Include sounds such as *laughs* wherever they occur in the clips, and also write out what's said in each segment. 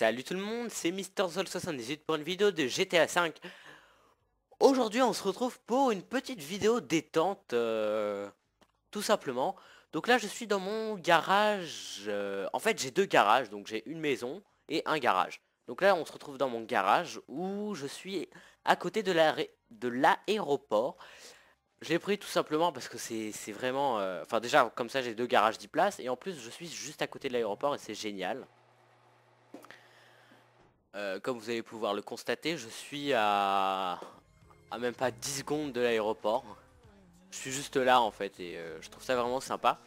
Salut tout le monde, c'est Sol 78 pour une vidéo de GTA V. Aujourd'hui on se retrouve pour une petite vidéo détente, euh, tout simplement. Donc là je suis dans mon garage, euh, en fait j'ai deux garages, donc j'ai une maison et un garage. Donc là on se retrouve dans mon garage où je suis à côté de l'aéroport. je l'ai pris tout simplement parce que c'est vraiment... Euh, enfin déjà comme ça j'ai deux garages 10 places et en plus je suis juste à côté de l'aéroport et c'est génial. Euh, comme vous allez pouvoir le constater, je suis à... même pas 10 secondes de l'aéroport. Je suis juste là en fait et euh, je trouve ça vraiment sympa.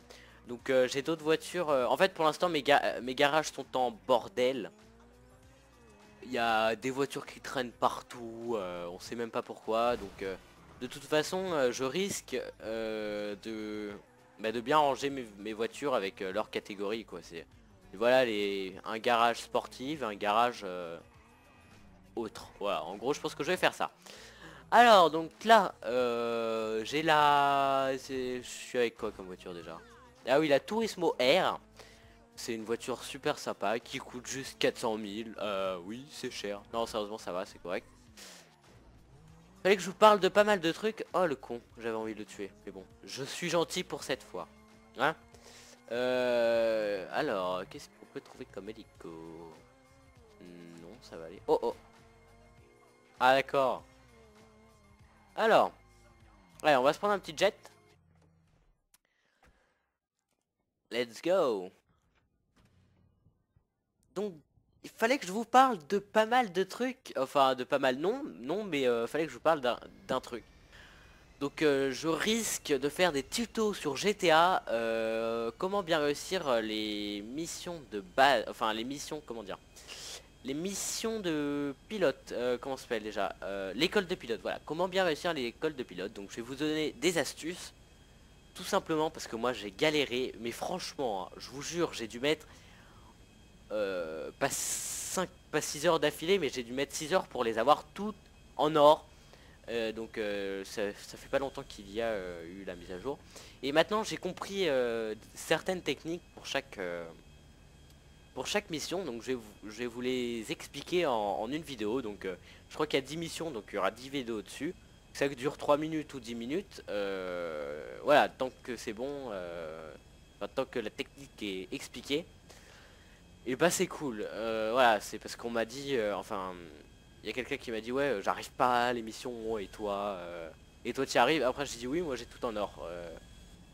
Donc euh, j'ai d'autres voitures. en fait pour l'instant mes, mes, garages sont en bordel. Il y a des voitures qui traînent partout, on sait même pas pourquoi. Donc de toute façon je risque de... Bah, de bien ranger mes, mes voitures avec leur catégorie quoi. C'est voilà les, un garage sportif, un garage euh, autre. Voilà, en gros je pense que je vais faire ça. Alors donc là, euh, j'ai la... Je suis avec quoi comme voiture déjà Ah oui, la Turismo R. C'est une voiture super sympa qui coûte juste 400 000. Euh, oui, c'est cher. Non, sérieusement, ça va, c'est correct. Fallait que je vous parle de pas mal de trucs. Oh, le con, j'avais envie de le tuer. Mais bon, je suis gentil pour cette fois. Hein euh, alors, qu'est-ce qu'on peut trouver comme hélico Non, ça va aller. Oh oh Ah d'accord. Alors. Allez, on va se prendre un petit jet. Let's go Donc, il fallait que je vous parle de pas mal de trucs. Enfin, de pas mal, non, non, mais euh, fallait que je vous parle d'un truc. Donc euh, je risque de faire des tutos sur GTA, euh, comment bien réussir euh, les missions de base, enfin les missions, comment dire, les missions de pilote, comment s'appelle déjà, l'école de pilote, voilà, comment bien réussir l'école de pilote, donc je vais vous donner des astuces, tout simplement parce que moi j'ai galéré, mais franchement, hein, je vous jure, j'ai dû mettre, pas 5, pas 6 heures d'affilée, mais j'ai dû mettre 6 heures pour les avoir toutes en or, euh, donc euh, ça, fait pas longtemps qu'il y a euh, eu la mise à jour. Et maintenant j'ai compris certaines techniques pour chaque pour chaque mission. Donc je vais vous, les expliquer en, une vidéo. Donc je crois qu'il y a 10 missions, donc il y aura 10 vidéos dessus. Ça dure 3 minutes ou 10 minutes. voilà, tant que c'est bon, tant que la technique est expliquée. Et bah c'est cool. voilà, c'est parce qu'on m'a dit, enfin il y a quelqu'un qui m'a dit ouais euh, j'arrive pas à l'émission et toi euh, et toi tu arrives après j'ai dit oui moi j'ai tout en or euh,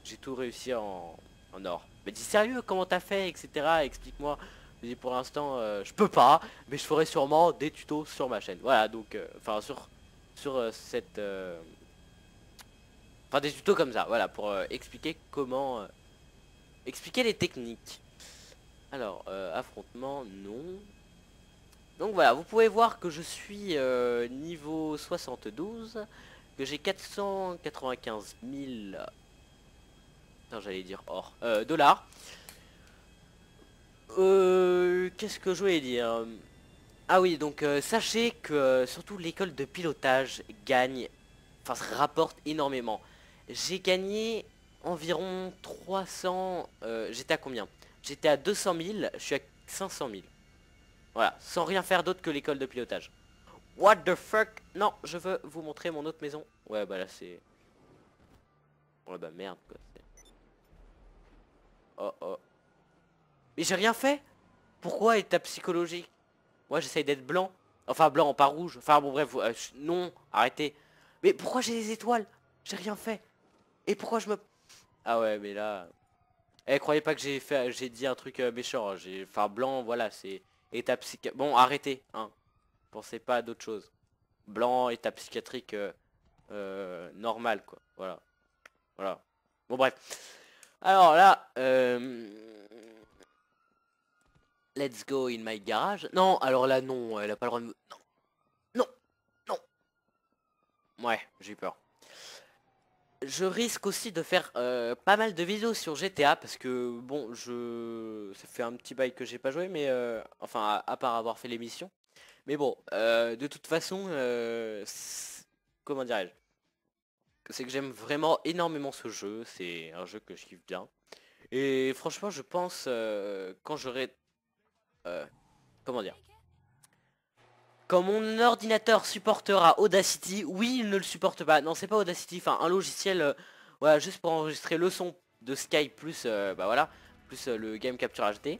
j'ai tout réussi en, en or mais dis sérieux comment t'as fait etc explique moi je dis pour l'instant je peux pas mais je ferai sûrement des tutos sur ma chaîne voilà donc enfin sur sur cette enfin des tutos comme ça voilà pour expliquer comment expliquer les techniques alors affrontement non donc voilà, vous pouvez voir que je suis euh, niveau 72, que j'ai 495 000... j'allais dire or. Euh, dollars. Euh, qu'est-ce que je voulais dire Ah oui, donc sachez que surtout l'école de pilotage gagne, enfin se rapporte énormément. J'ai gagné environ 300... J'étais à combien J'étais à 200 000, je suis à 500 000. Voilà, sans rien faire d'autre que l'école de pilotage. What the fuck Non, je veux vous montrer mon autre maison. Ouais, bah là c'est... Ouais, oh, bah merde quoi. Oh oh. Mais j'ai rien fait Pourquoi étape psychologique Moi j'essaye d'être blanc. Enfin blanc, pas rouge. Enfin bon bref, euh, non, arrêtez. Mais pourquoi j'ai des étoiles J'ai rien fait. Et pourquoi je me... Ah ouais mais là... Eh croyez pas que j'ai fait j'ai dit un truc euh, méchant. Hein. J'ai. Enfin blanc, voilà, c'est état psychiatrique. Bon, arrêtez, hein. Pensez pas à d'autres choses. Blanc, état psychiatrique euh, euh normal, quoi. Voilà. Voilà. Bon, bref. Alors là, euh... Let's go in my garage. Non, alors là, non, elle a pas le droit de... Non. Non. Non. Ouais, j'ai peur je risque aussi de faire euh, pas mal de vidéos sur GTA parce que bon je ça fait un petit bail que j'ai pas joué mais euh, enfin à, part avoir fait l'émission mais bon euh, de toute façon comment dirais-je c'est que j'aime vraiment énormément ce jeu c'est un jeu que je kiffe bien et franchement je pense quand j'aurai comment dire quand mon ordinateur supportera Audacity, oui, il ne le supporte pas. Non, c'est pas Audacity, enfin un logiciel, euh, voilà, juste pour enregistrer le son de Skype plus, euh, bah voilà, plus euh, le Game Capture HD.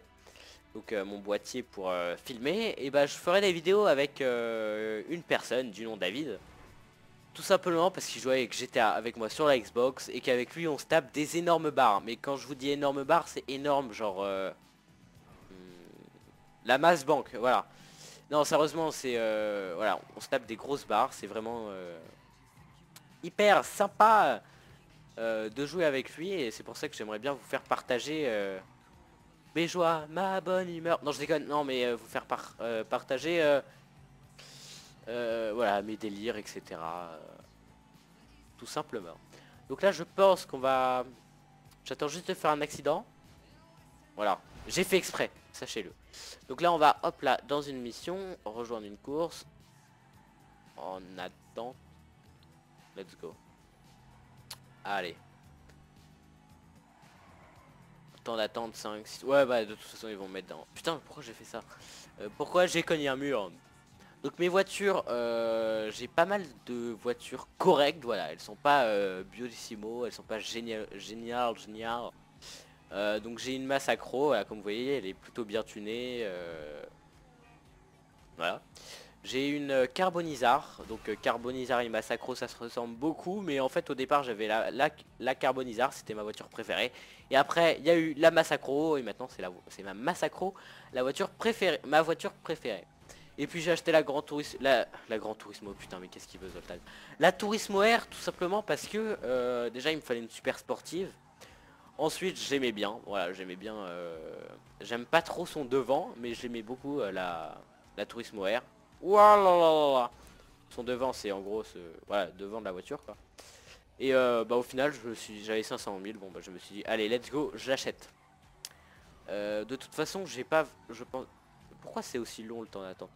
Donc mon boîtier pour filmer. Et bah je ferai des vidéos avec une personne du nom David. Tout simplement parce qu'il jouait que j'étais avec moi sur la Xbox et qu'avec lui on se tape des énormes barres. Mais quand je vous dis énormes barres, c'est énorme, genre... Hmm, la masse banque, voilà. Non, sérieusement, c'est... Euh, voilà, on se tape des grosses barres. C'est vraiment euh, hyper sympa euh, de jouer avec lui. Et c'est pour ça que j'aimerais bien vous faire partager mes joies, ma bonne humeur. Non, je déconne. Non, mais vous faire partager... voilà, mes délires, etc. tout simplement. Donc là, je pense qu'on va... J'attends juste de faire un accident. Voilà, j'ai fait exprès, sachez-le. Donc là on va hop là dans une mission, rejoindre une course. En attente. Let's go. Allez. Temps d'attente 5, 6. Ouais bah de toute façon ils vont me mettre dans. Putain pourquoi j'ai fait ça euh, Pourquoi j'ai cogné un mur donc mes voitures, euh, j'ai pas mal de voitures correctes, voilà, elles sont pas euh, elles sont pas géniales, géniales, géniales. Euh, donc j'ai une Massacro, comme vous voyez, elle est plutôt bien tunée. Euh, voilà. J'ai une euh, Carbonizar, donc Carbonizar et Massacro ça se ressemble beaucoup mais en fait au départ j'avais la, la, c'était ma voiture préférée et après il y a eu la Massacro et maintenant c'est ma Massacro, la voiture préférée, ma voiture préférée et puis j'ai acheté la Grand Tourisme, la, la Grand Turismo, putain mais qu'est-ce qu'il veut Zoltan La Turismo R tout simplement parce que déjà il me fallait une super sportive Ensuite j'aimais bien, voilà j'aimais bien, euh, j'aime pas trop son devant mais j'aimais beaucoup euh, la, la Turismo Air. Ouah Son devant c'est en gros ce, devant de la voiture quoi. Et euh, bah, au final, je suis j'avais 500 000. Bon, bah, je me suis dit, allez, let's go, j'achète. de toute façon, j'ai pas... Je pense... Pourquoi c'est aussi long le temps d'attente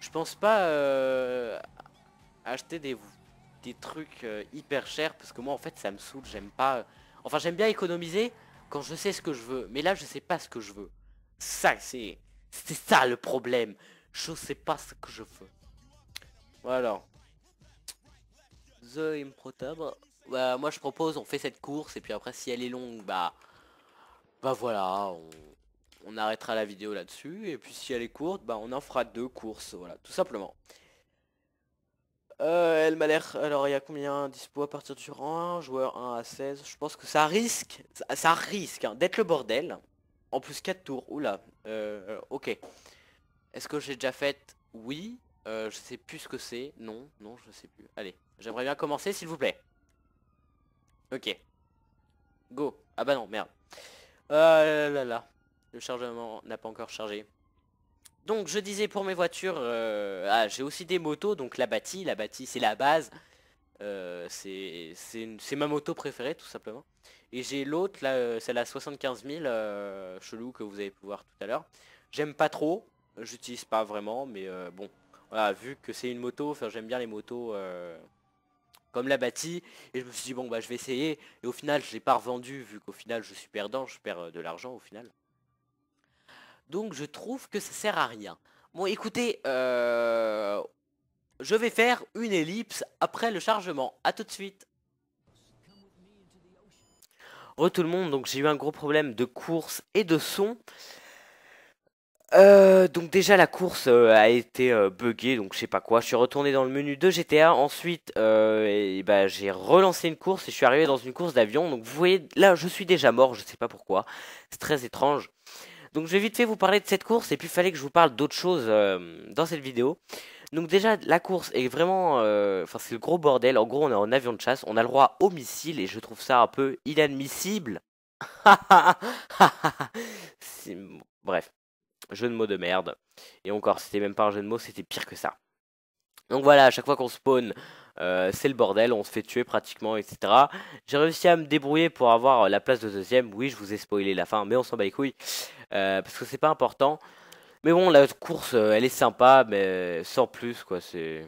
Je pense pas acheter des, des trucs hyper chers, parce que moi, en fait, ça me saoule. J'aime pas... Enfin, j'aime bien économiser quand je sais ce que je veux. Mais là, je sais pas ce que je veux. Ça, c'est... C'est ça le problème. Je sais pas ce que je veux. Voilà. The Improtable. Bah, moi, je propose, on fait cette course. Et puis après, si elle est longue, bah... Bah voilà, on, on arrêtera la vidéo là-dessus. Et puis si elle est courte, bah on en fera deux courses. Voilà, tout simplement. Euh, elle m'a l'air... Alors, il y a combien dispo à partir du rang Joueur 1 à 16. Je pense que ça risque... Ça, risque hein, d'être le bordel. En plus 4 tours. Oula. Euh, ok. Est-ce que j'ai déjà fait Oui. Euh, je sais plus ce que c'est. Non, non, je sais plus. Allez, j'aimerais bien commencer, s'il vous plaît. Ok. Go. Ah bah non, merde. là là. Le chargement n'a pas encore chargé. Donc je disais pour mes voitures, euh, ah, j'ai aussi des motos, donc la bâtie, la bâtie c'est la base. Euh, c'est ma moto préférée tout simplement. Et j'ai l'autre, là, celle à 75 000, chelou, que vous avez pu voir tout à l'heure. J'aime pas trop, j'utilise pas vraiment, mais euh, bon. vu que c'est une moto, enfin, j'aime bien les motos comme la bâtie. Et je me suis dit, bon bah je vais essayer. Et au final, je l'ai pas revendu, vu qu'au final je suis perdant, je perds de l'argent au final. Donc je trouve que ça sert à rien. Bon écoutez, euh, je vais faire une ellipse après le chargement. A tout de suite. Re oh, tout le monde, donc j'ai eu un gros problème de course et de son. Euh, donc déjà la course euh, a été buggée, donc je sais pas quoi. Je suis retourné dans le menu de GTA. Ensuite, bah, j'ai relancé une course et je suis arrivé dans une course d'avion. Donc vous voyez, là je suis déjà mort, je sais pas pourquoi. C'est très étrange. Donc je vais vite fait vous parler de cette course et puis il fallait que je vous parle d'autres choses euh, dans cette vidéo. Donc déjà la course est vraiment, euh, enfin c'est le gros bordel. En gros on est en avion de chasse, on a le droit au missile et je trouve ça un peu inadmissible. *laughs* Bref, jeu de mots de merde. Et encore, c'était même pas un jeu de mots, c'était pire que ça. Donc voilà, à chaque fois qu'on spawn, euh, c'est le bordel, on se fait tuer pratiquement, etc. J'ai réussi à me débrouiller pour avoir euh, la place de deuxième. Oui, je vous ai spoilé la fin, mais on s'en bat les couilles euh, parce que c'est pas important. Mais bon, la course, elle est sympa, mais sans plus, quoi. C'est,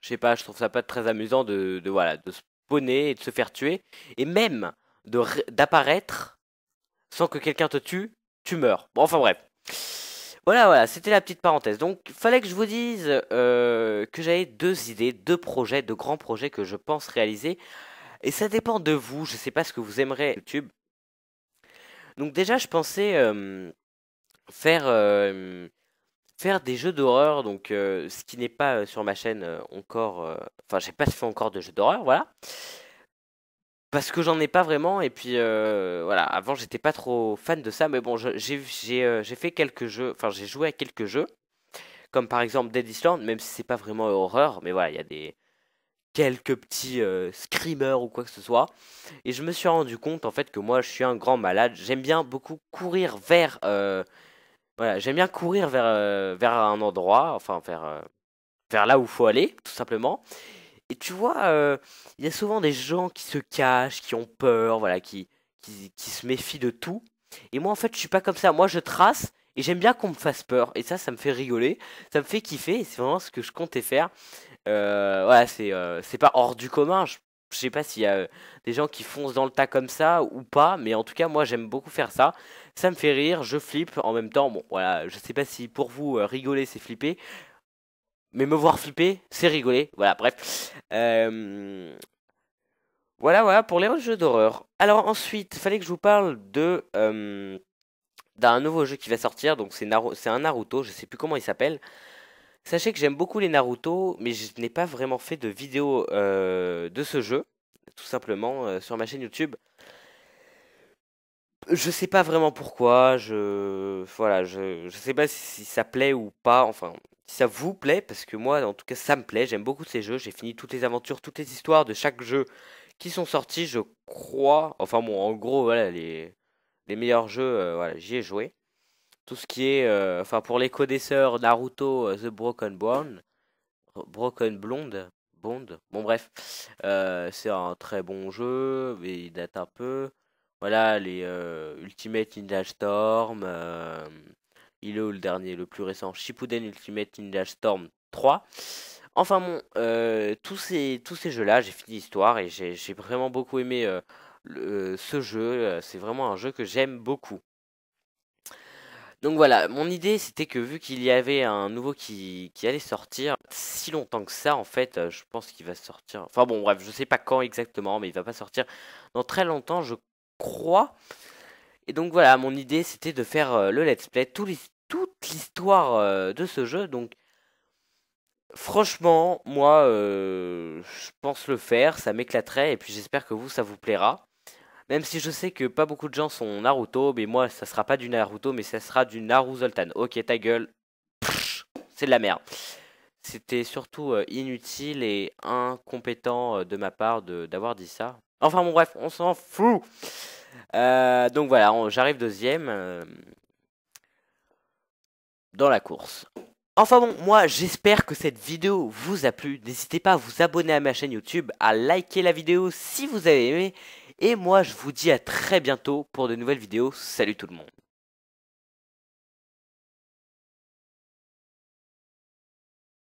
je sais pas, je trouve ça pas très amusant de, de voilà, de spawner et de se faire tuer, et même d'apparaître sans que quelqu'un te tue, tu meurs. Bon, enfin bref. Voilà, voilà, c'était la petite parenthèse. Donc, fallait que je vous dise euh, que j'avais deux idées, deux projets, deux grands projets que je pense réaliser. Et ça dépend de vous, je sais pas ce que vous aimerez YouTube. Donc déjà, je pensais faire, faire des jeux d'horreur, donc euh, ce qui n'est pas euh, sur ma chaîne encore... Enfin, j'ai pas fait encore de jeux d'horreur, voilà parce que j'en ai pas vraiment et puis euh, voilà avant j'étais pas trop fan de ça mais bon j'ai euh, j'ai fait quelques jeux enfin j'ai joué à quelques jeux comme par exemple Dead Island même si c'est pas vraiment horreur mais voilà il y a des quelques petits euh, screamers ou quoi que ce soit et je me suis rendu compte en fait que moi je suis un grand malade j'aime bien beaucoup courir vers voilà j'aime bien courir vers vers un endroit enfin vers vers là où faut aller tout simplement et tu vois, euh, il y a souvent des gens qui se cachent, qui ont peur, voilà, qui, qui, se méfient de tout. Et moi, en fait, je suis pas comme ça. Moi, je trace et j'aime bien qu'on me fasse peur. Et ça, ça me fait rigoler, ça me fait kiffer. Et c'est vraiment ce que je comptais faire. Euh, voilà, euh, c'est pas hors du commun. Je, je sais pas s'il y a des gens qui foncent dans le tas comme ça ou pas, mais en tout cas, moi, j'aime beaucoup faire ça. Ça me fait rire, je flippe. En même temps, bon, voilà, je sais pas si pour vous, rigoler, c'est flipper mais me voir flipper, c'est rigoler. Voilà, bref. Euh, voilà, voilà pour les jeux d'horreur. Alors ensuite, fallait que je vous parle de euh, d'un nouveau jeu qui va sortir. Donc c'est un Naruto, je sais plus comment il s'appelle. Sachez que j'aime beaucoup les Naruto, mais je n'ai pas vraiment fait de vidéo euh, de ce jeu, tout simplement sur ma chaîne YouTube. Je sais pas vraiment pourquoi. Je voilà, je je sais pas si ça plaît ou pas. Enfin, si ça vous plaît, parce que moi, en tout cas, ça me plaît, j'aime beaucoup ces jeux, j'ai fini toutes les aventures, toutes les histoires de chaque jeu qui sont sortis, je crois. Enfin bon, en gros, voilà, les, les meilleurs jeux, euh, voilà, j'y ai joué. Tout ce qui est, euh, enfin, pour les connaisseurs, Naruto, euh, The Broken Bond, Broken Blonde, Bond, bon bref, c'est un très bon jeu, mais il date un peu. Voilà, les Ultimate Ninja Storm, il est où le dernier, le plus récent Shippuden Ultimate Ninja Storm 3. Enfin bon, euh, tous ces, tous ces jeux-là, j'ai fini l'histoire et j'ai vraiment beaucoup aimé euh, euh, ce jeu. C'est vraiment un jeu que j'aime beaucoup. Donc voilà, mon idée c'était que vu qu'il y avait un nouveau qui, qui, allait sortir, si longtemps que ça en fait, je pense qu'il va sortir. Enfin bon, bref, je sais pas quand exactement, mais il va pas sortir dans très longtemps, je crois. Et donc voilà, mon idée c'était de faire euh, le let's play, toute l'histoire euh, de ce jeu. Donc franchement, moi euh, je pense le faire, ça m'éclaterait et puis j'espère que vous ça vous plaira. Même si je sais que pas beaucoup de gens sont Naruto, mais moi ça sera pas du Naruto, mais ça sera du Zoltan. Ok, ta gueule, c'est de la merde. C'était surtout inutile et incompétent de ma part d'avoir dit ça. Enfin bon bref, on s'en fout. Euh, donc voilà, j'arrive deuxième euh, dans la course. Enfin bon, moi j'espère que cette vidéo vous a plu. N'hésitez pas à vous abonner à ma chaîne YouTube, à liker la vidéo si vous avez aimé. Et moi je vous dis à très bientôt pour de nouvelles vidéos. Salut tout le monde.